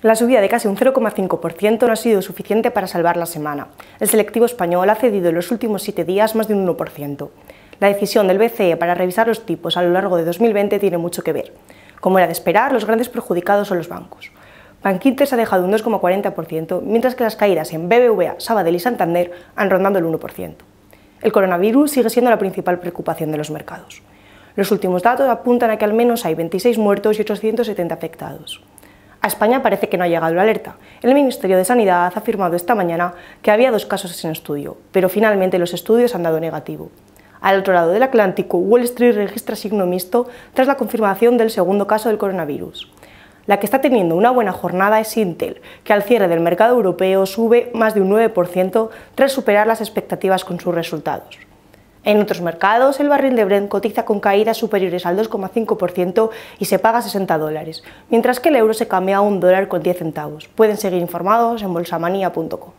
La subida de casi un 0,5% no ha sido suficiente para salvar la semana. El selectivo español ha cedido en los últimos siete días más de un 1%. La decisión del BCE para revisar los tipos a lo largo de 2020 tiene mucho que ver. Como era de esperar, los grandes perjudicados son los bancos. Bankinter se ha dejado un 2,40%, mientras que las caídas en BBVA, Sabadell y Santander han rondado el 1%. El coronavirus sigue siendo la principal preocupación de los mercados. Los últimos datos apuntan a que al menos hay 26 muertos y 870 afectados. España parece que no ha llegado la alerta. El Ministerio de Sanidad ha afirmado esta mañana que había dos casos en estudio, pero finalmente los estudios han dado negativo. Al otro lado del Atlántico, Wall Street registra signo mixto tras la confirmación del segundo caso del coronavirus. La que está teniendo una buena jornada es Intel, que al cierre del mercado europeo sube más de un 9% tras superar las expectativas con sus resultados. En otros mercados, el barril de Brent cotiza con caídas superiores al 2,5% y se paga 60 dólares, mientras que el euro se cambia a un dólar con 10 centavos. Pueden seguir informados en bolsamania.com.